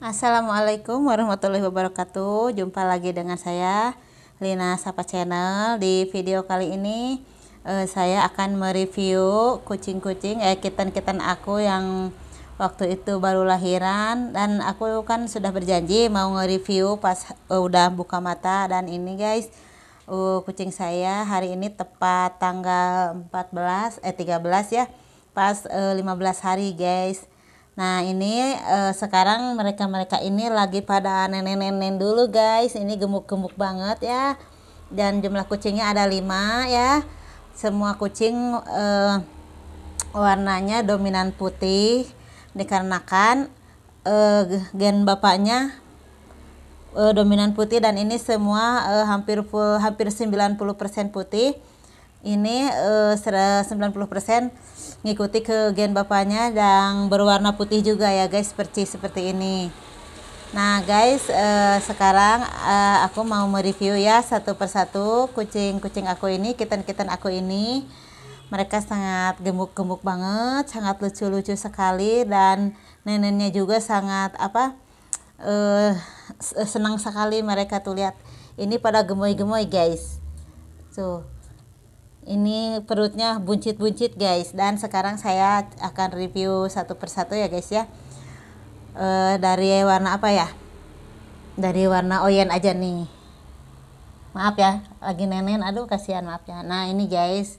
Assalamualaikum warahmatullahi wabarakatuh Jumpa lagi dengan saya Lina Sapa Channel Di video kali ini eh, Saya akan mereview Kucing-kucing, eh kitten-kitten aku Yang waktu itu baru lahiran Dan aku kan sudah berjanji Mau nge-review pas eh, udah buka mata Dan ini guys uh, Kucing saya hari ini tepat tanggal 14 Eh 13 ya Pas eh, 15 hari guys Nah ini uh, sekarang mereka-mereka ini lagi pada nenek-nenek dulu guys. Ini gemuk-gemuk banget ya. Dan jumlah kucingnya ada lima ya. Semua kucing uh, warnanya dominan putih dikarenakan uh, gen bapaknya uh, dominan putih dan ini semua uh, hampir full hampir 90% putih ini eh, uh, 90% ngikuti ke gen bapaknya dan berwarna putih juga ya guys percis seperti ini nah guys uh, sekarang uh, aku mau mereview ya satu persatu kucing-kucing aku ini kitten-kitten aku ini mereka sangat gemuk-gemuk banget sangat lucu-lucu sekali dan neneknya juga sangat apa uh, senang sekali mereka tuh lihat ini pada gemoy-gemoy guys tuh so, ini perutnya buncit-buncit guys dan sekarang saya akan review satu persatu ya guys ya e, dari warna apa ya dari warna oyen aja nih maaf ya lagi nenen aduh kasihan maaf ya nah ini guys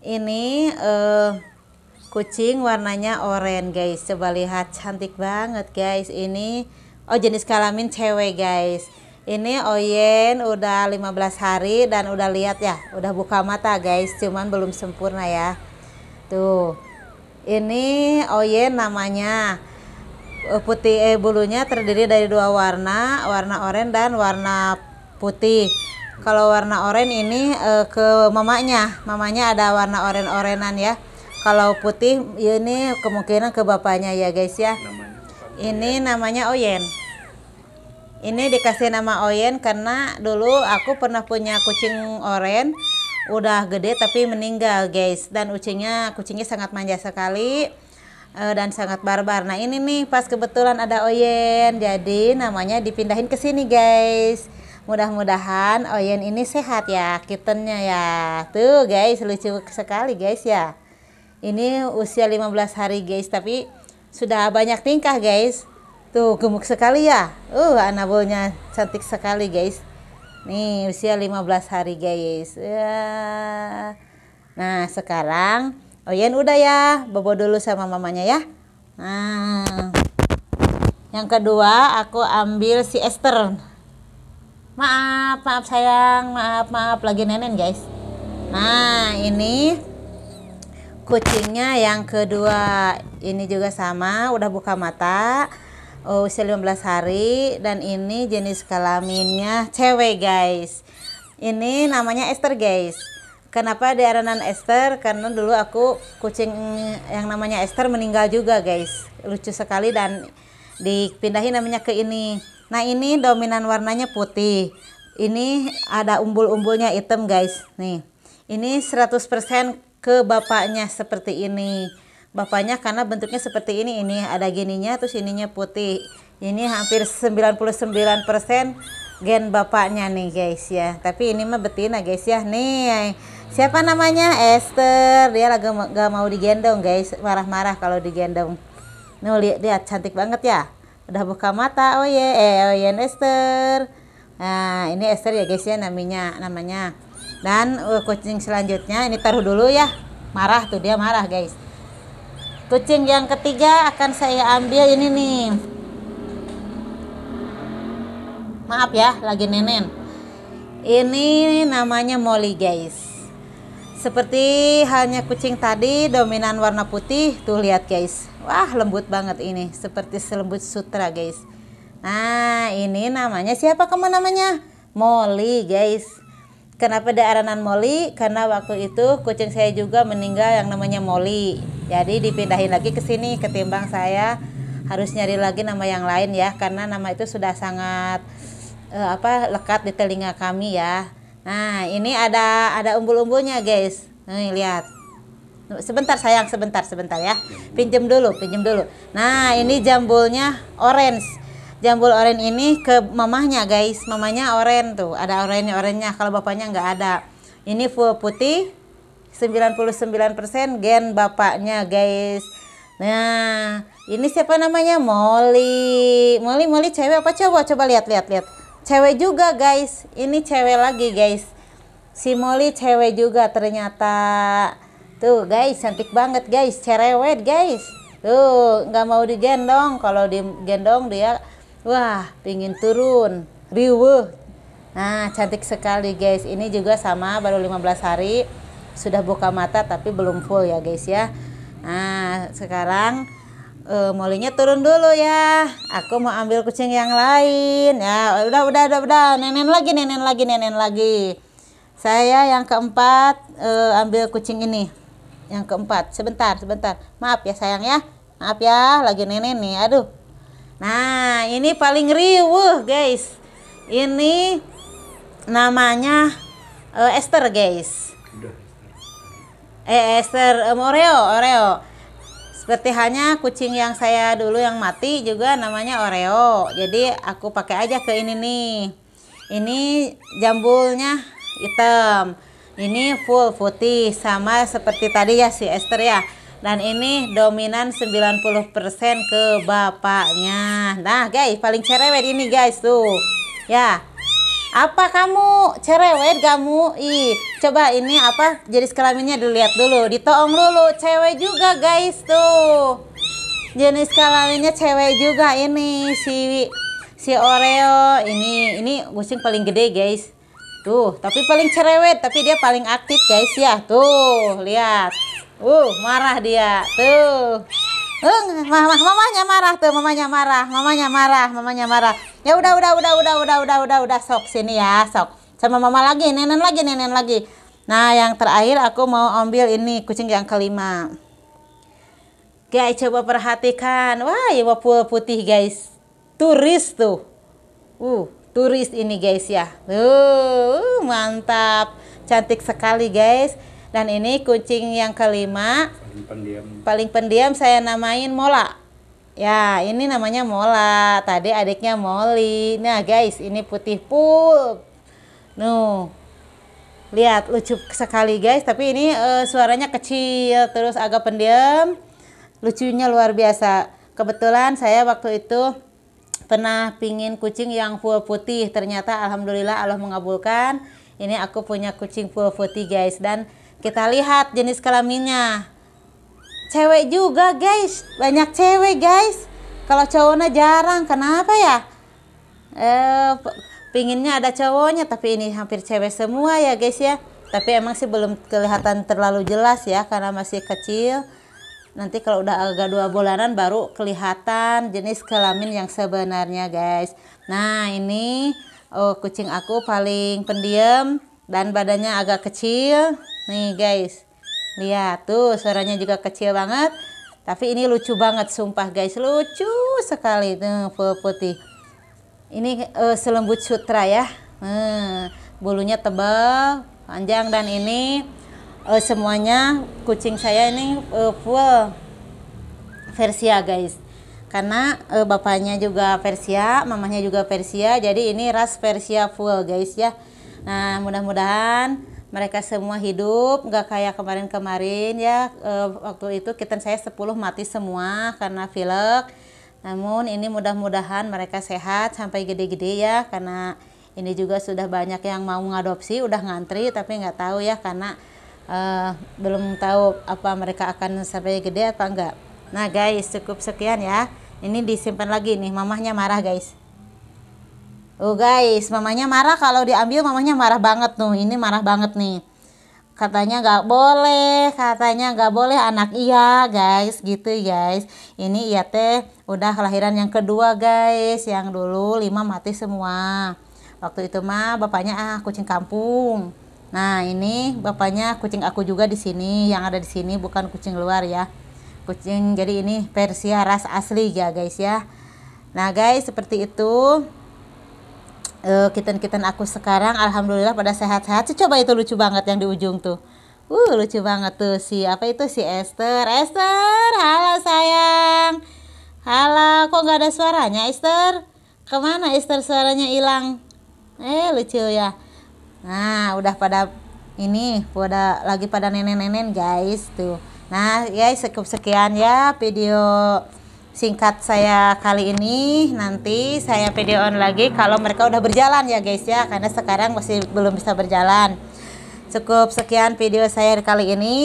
ini e, kucing warnanya oranye guys coba lihat cantik banget guys ini oh jenis kelamin cewek guys ini Oyen udah 15 hari dan udah lihat ya, udah buka mata guys, cuman belum sempurna ya. Tuh. Ini Oyen namanya. Eh, putih eh, bulunya terdiri dari dua warna, warna oranye dan warna putih. Kalau warna oranye ini eh, ke mamanya. Mamanya ada warna oranye-orenan ya. Kalau putih ini kemungkinan ke bapaknya ya guys ya. Ini namanya Oyen ini dikasih nama Oyen karena dulu aku pernah punya kucing oren udah gede tapi meninggal guys dan kucingnya kucingnya sangat manja sekali eh, dan sangat barbar. Nah ini nih pas kebetulan ada Oyen, jadi namanya dipindahin ke sini guys. Mudah-mudahan Oyen ini sehat ya, kittennya ya. Tuh guys lucu sekali guys ya. Ini usia 15 hari guys, tapi sudah banyak tingkah guys. Tuh gemuk sekali ya. Uh, anabolnya cantik sekali guys. Nih usia 15 hari guys. ya Nah sekarang Oyen udah ya, bobo dulu sama mamanya ya. Nah. Yang kedua aku ambil si Esther. Maaf, maaf sayang, maaf, maaf lagi nenen guys. Nah ini kucingnya yang kedua ini juga sama, udah buka mata uh, usia 15 hari dan ini jenis kelaminnya cewek guys ini namanya Esther guys kenapa diaranan Esther karena dulu aku kucing yang namanya Esther meninggal juga guys lucu sekali dan dipindahin namanya ke ini nah ini dominan warnanya putih ini ada umbul-umbulnya hitam guys nih ini 100% ke bapaknya seperti ini bapaknya karena bentuknya seperti ini ini ada gininya terus ininya putih ini hampir 99% gen bapaknya nih guys ya tapi ini mah betina guys ya nih siapa namanya Esther dia lagi gak mau digendong guys marah-marah kalau digendong nih lihat, dia cantik banget ya. Udah buka mata. Oh ye, iya. yeah. eh oh yeah, Esther. Nah, ini Esther ya guys ya namanya namanya. Dan uh, kucing selanjutnya ini taruh dulu ya. Marah tuh dia marah guys kucing yang ketiga akan saya ambil ini nih maaf ya lagi nenen ini namanya Molly guys seperti halnya kucing tadi dominan warna putih tuh lihat guys wah lembut banget ini seperti selembut sutra guys nah ini namanya siapa kamu namanya Molly guys kenapa ada aranan Molly karena waktu itu kucing saya juga meninggal yang namanya Molly jadi dipindahin lagi ke sini ketimbang saya harus nyari lagi nama yang lain ya karena nama itu sudah sangat uh, apa lekat di telinga kami ya nah ini ada ada umbul-umbulnya guys nih lihat sebentar sayang sebentar sebentar ya pinjem dulu pinjem dulu nah ini jambulnya orange jambul orange ini ke mamahnya guys mamahnya orange tuh ada orange orannya kalau bapaknya nggak ada ini full putih 99% gen bapaknya guys nah ini siapa namanya Molly Molly Molly cewek apa coba coba lihat lihat lihat cewek juga guys ini cewek lagi guys si Molly cewek juga ternyata tuh guys cantik banget guys cerewet guys tuh nggak mau digendong kalau digendong dia wah pingin turun riuh nah cantik sekali guys ini juga sama baru 15 hari sudah buka mata tapi belum full ya guys ya nah sekarang e, eh, molinya turun dulu ya aku mau ambil kucing yang lain ya udah udah udah udah nenen lagi nenen lagi nenen lagi saya yang keempat e, ambil kucing ini yang keempat sebentar sebentar maaf ya sayang ya maaf ya lagi nenen nih aduh nah ini paling riuh guys ini namanya uh, Esther guys. Eh, eh Esther um, oreo oreo seperti hanya kucing yang saya dulu yang mati juga namanya oreo jadi aku pakai aja ke ini nih ini jambulnya hitam ini full putih sama seperti tadi ya si Esther ya dan ini dominan 90% ke bapaknya nah guys paling cerewet ini guys tuh ya apa kamu cerewet kamu? Ih, coba ini apa jenis kelaminnya dilihat dulu. Ditoong dulu, cewek juga guys tuh. Jenis kelaminnya cewek juga ini si si Oreo. Ini ini kucing paling gede guys. Tuh, tapi paling cerewet, tapi dia paling aktif guys ya. Tuh, lihat. Uh, marah dia. Tuh. Uh, mamah, mamanya marah tuh, mamanya marah, mamanya marah, mamanya marah. Ya udah udah udah udah udah udah udah udah sok sini ya sok. Sama mama lagi, nenen lagi, nenen lagi. Nah, yang terakhir aku mau ambil ini kucing yang kelima. Guys, coba perhatikan. Wah, ya putih guys. Turis tuh. Uh, turis ini guys ya. Uh, mantap. Cantik sekali guys. Dan ini kucing yang kelima. Paling pendiam. Paling pendiam saya namain Mola. Ya, ini namanya Mola. Tadi adiknya Molly. Nah, guys, ini putih pul. Nuh. Lihat, lucu sekali, guys. Tapi ini uh, suaranya kecil, terus agak pendiam. Lucunya luar biasa. Kebetulan saya waktu itu pernah pingin kucing yang full putih. Ternyata alhamdulillah Allah mengabulkan. Ini aku punya kucing full putih, guys. Dan kita lihat jenis kelaminnya cewek juga guys banyak cewek guys kalau cowoknya jarang kenapa ya eh pinginnya ada cowoknya tapi ini hampir cewek semua ya guys ya tapi emang sih belum kelihatan terlalu jelas ya karena masih kecil nanti kalau udah agak dua bulanan baru kelihatan jenis kelamin yang sebenarnya guys nah ini oh, kucing aku paling pendiam dan badannya agak kecil nih guys Lihat tuh suaranya juga kecil banget. Tapi ini lucu banget sumpah guys. Lucu sekali tuh full putih. Ini uh, selembut sutra ya. Hmm, bulunya tebal, panjang dan ini uh, semuanya kucing saya ini uh, full Persia guys. Karena uh, bapaknya juga Persia, mamanya juga Persia. Jadi ini ras Persia full guys ya. Nah, mudah-mudahan mereka semua hidup nggak kayak kemarin-kemarin ya e, waktu itu kita saya 10 mati semua karena pilek namun ini mudah-mudahan mereka sehat sampai gede-gede ya karena ini juga sudah banyak yang mau ngadopsi udah ngantri tapi nggak tahu ya karena e, belum tahu apa mereka akan sampai gede apa enggak nah guys cukup sekian ya ini disimpan lagi nih mamahnya marah guys Oh guys, mamanya marah kalau diambil mamanya marah banget tuh. Ini marah banget nih. Katanya nggak boleh, katanya nggak boleh anak iya guys, gitu guys. Ini iya teh udah kelahiran yang kedua guys, yang dulu lima mati semua. Waktu itu mah bapaknya ah kucing kampung. Nah ini bapaknya kucing aku juga di sini, yang ada di sini bukan kucing luar ya. Kucing jadi ini Persia ras asli ya guys ya. Nah guys seperti itu uh, eh, kitten-kitten aku sekarang alhamdulillah pada sehat-sehat. Coba itu lucu banget yang di ujung tuh. Uh, lucu banget tuh si apa itu si Esther. Esther, halo sayang. Halo, kok nggak ada suaranya Esther? Kemana Esther suaranya hilang? Eh, lucu ya. Nah, udah pada ini pada lagi pada nenek-nenek guys tuh. Nah, guys cukup sekian ya video singkat saya kali ini nanti saya video on lagi kalau mereka udah berjalan ya guys ya karena sekarang masih belum bisa berjalan cukup sekian video saya kali ini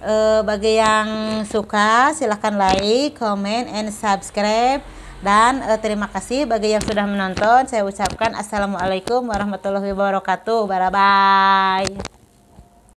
e, bagi yang suka silahkan like comment and subscribe dan e, terima kasih bagi yang sudah menonton saya ucapkan assalamualaikum warahmatullahi wabarakatuh bye bye